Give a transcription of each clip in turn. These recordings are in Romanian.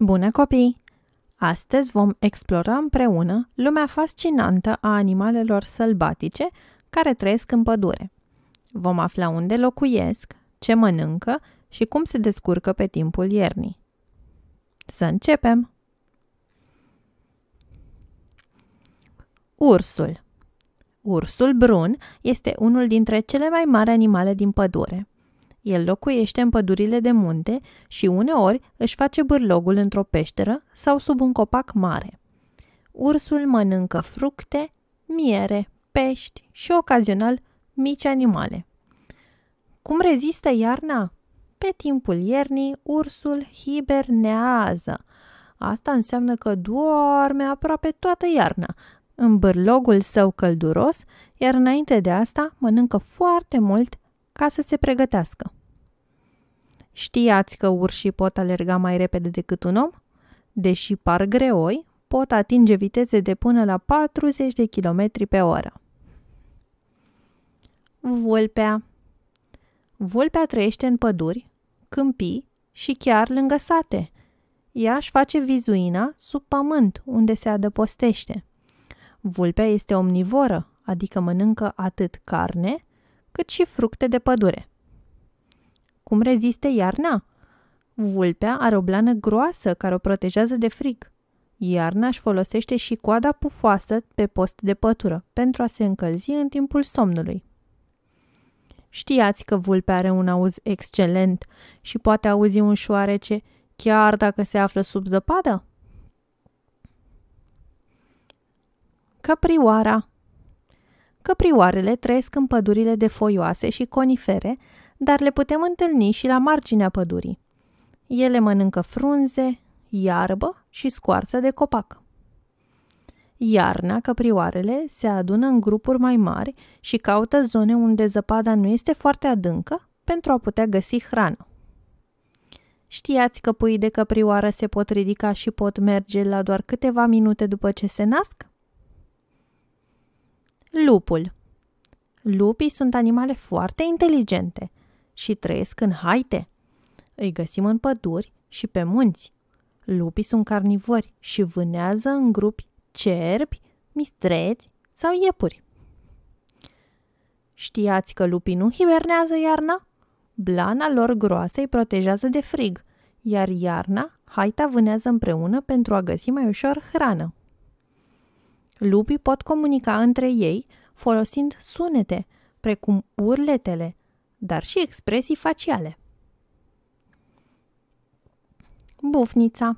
Bună copii! Astăzi vom explora împreună lumea fascinantă a animalelor sălbatice care trăiesc în pădure. Vom afla unde locuiesc, ce mănâncă și cum se descurcă pe timpul iernii. Să începem! Ursul Ursul brun este unul dintre cele mai mari animale din pădure – el locuiește în pădurile de munte și uneori își face bârlogul într-o peșteră sau sub un copac mare. Ursul mănâncă fructe, miere, pești și ocazional mici animale. Cum rezistă iarna? Pe timpul iernii, ursul hibernează. Asta înseamnă că doarme aproape toată iarna, în bârlogul său călduros, iar înainte de asta mănâncă foarte mult ca să se pregătească. Știați că urșii pot alerga mai repede decât un om? Deși par greoi, pot atinge viteze de până la 40 de km pe oră. Vulpea Vulpea trăiește în păduri, câmpii și chiar lângă sate. Ea își face vizuina sub pământ, unde se adăpostește. Vulpea este omnivoră, adică mănâncă atât carne, cât și fructe de pădure. Cum reziste iarna? Vulpea are o blană groasă care o protejează de frig. Iarna își folosește și coada pufoasă pe post de pătură pentru a se încălzi în timpul somnului. Știați că vulpea are un auz excelent și poate auzi un șoarece chiar dacă se află sub zăpadă? Căprioara Căprioarele trăiesc în pădurile de foioase și conifere, dar le putem întâlni și la marginea pădurii. Ele mănâncă frunze, iarbă și scoarță de copac. Iarna, căprioarele se adună în grupuri mai mari și caută zone unde zăpada nu este foarte adâncă pentru a putea găsi hrană. Știați că puii de căprioară se pot ridica și pot merge la doar câteva minute după ce se nasc? Lupul Lupii sunt animale foarte inteligente și trăiesc în haite. Îi găsim în păduri și pe munți. Lupii sunt carnivori și vânează în grupi cerbi, mistreți sau iepuri. Știați că lupii nu hibernează iarna? Blana lor groasă îi protejează de frig, iar iarna haita vânează împreună pentru a găsi mai ușor hrană. Lupii pot comunica între ei folosind sunete, precum urletele, dar și expresii faciale. Bufnița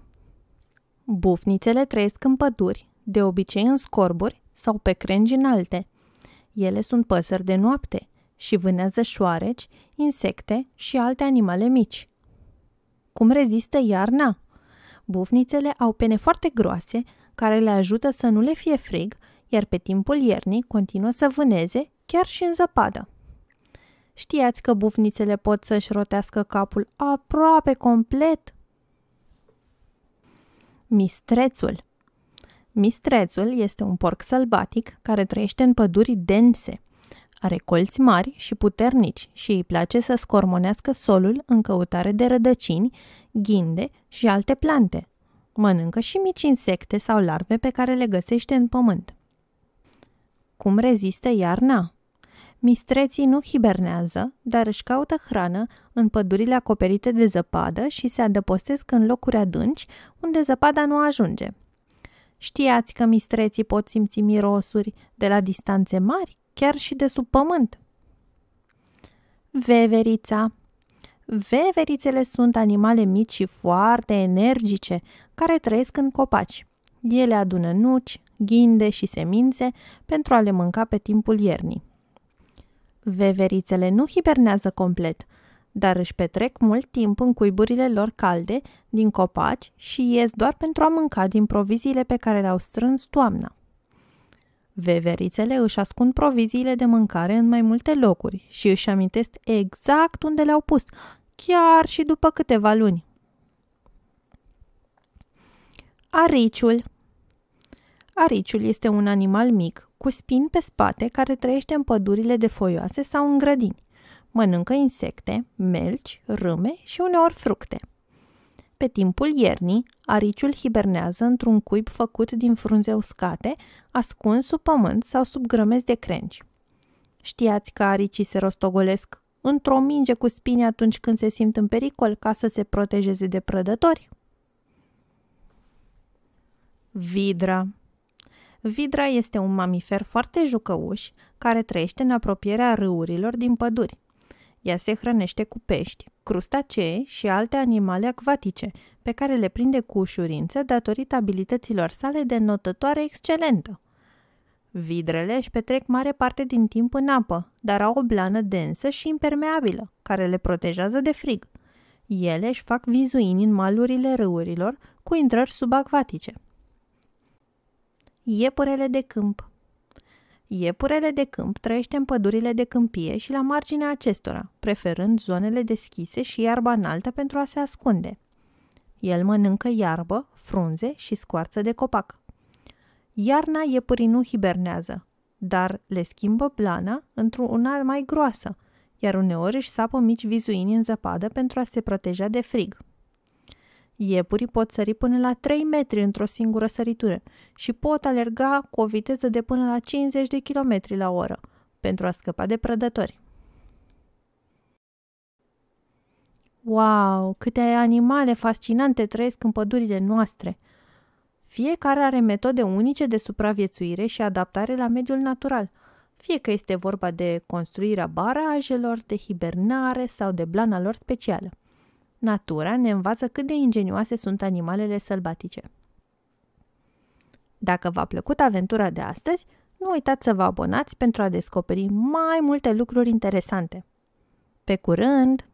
Bufnițele trăiesc în păduri, de obicei în scorburi sau pe crengi înalte. Ele sunt păsări de noapte și vânează șoareci, insecte și alte animale mici. Cum rezistă iarna? Bufnițele au pene foarte groase care le ajută să nu le fie frig, iar pe timpul iernii continuă să vâneze chiar și în zăpadă. Știați că bufnițele pot să-și rotească capul aproape complet? Mistrețul Mistrețul este un porc sălbatic care trăiește în păduri dense. Are colți mari și puternici și îi place să scormonească solul în căutare de rădăcini, ghinde și alte plante. Mănâncă și mici insecte sau larve pe care le găsește în pământ. Cum rezistă iarna? Mistreții nu hibernează, dar își caută hrană în pădurile acoperite de zăpadă și se adăpostesc în locuri adânci unde zăpada nu ajunge. Știați că mistreții pot simți mirosuri de la distanțe mari, chiar și de sub pământ. Veverița Veverițele sunt animale mici și foarte energice, care trăiesc în copaci. Ele adună nuci, ghinde și semințe pentru a le mânca pe timpul iernii. Veverițele nu hibernează complet, dar își petrec mult timp în cuiburile lor calde, din copaci și ies doar pentru a mânca din proviziile pe care le-au strâns toamna. Veverițele își ascund proviziile de mâncare în mai multe locuri și își amintesc exact unde le-au pus, chiar și după câteva luni. Ariciul Ariciul este un animal mic, cu spin pe spate, care trăiește în pădurile de foioase sau în grădini. Mănâncă insecte, melci, râme și uneori fructe. Pe timpul iernii, ariciul hibernează într-un cuib făcut din frunze uscate, ascuns sub pământ sau sub grămezi de crengi. Știați că aricii se rostogolesc într-o minge cu spini atunci când se simt în pericol ca să se protejeze de prădători? Vidra Vidra este un mamifer foarte jucăuș care trăiește în apropierea râurilor din păduri. Ea se hrănește cu pești, crustacee și alte animale acvatice, pe care le prinde cu ușurință datorită abilităților sale de notătoare excelentă. Vidrele își petrec mare parte din timp în apă, dar au o blană densă și impermeabilă, care le protejează de frig. Ele își fac vizuini în malurile râurilor cu intrări subacvatice. Iepurele de câmp Iepurele de câmp trăiește în pădurile de câmpie și la marginea acestora, preferând zonele deschise și iarba înaltă pentru a se ascunde. El mănâncă iarbă, frunze și scoarță de copac. Iarna iepurii nu hibernează, dar le schimbă blana într-una mai groasă, iar uneori își sapă mici vizuini în zăpadă pentru a se proteja de frig – Iepurii pot sări până la 3 metri într-o singură săritură și pot alerga cu o viteză de până la 50 de km la oră pentru a scăpa de prădători. Wow, câte animale fascinante trăiesc în pădurile noastre! Fiecare are metode unice de supraviețuire și adaptare la mediul natural, fie că este vorba de construirea barajelor, de hibernare sau de blana lor specială. Natura ne învață cât de ingenioase sunt animalele sălbatice. Dacă v-a plăcut aventura de astăzi, nu uitați să vă abonați pentru a descoperi mai multe lucruri interesante. Pe curând!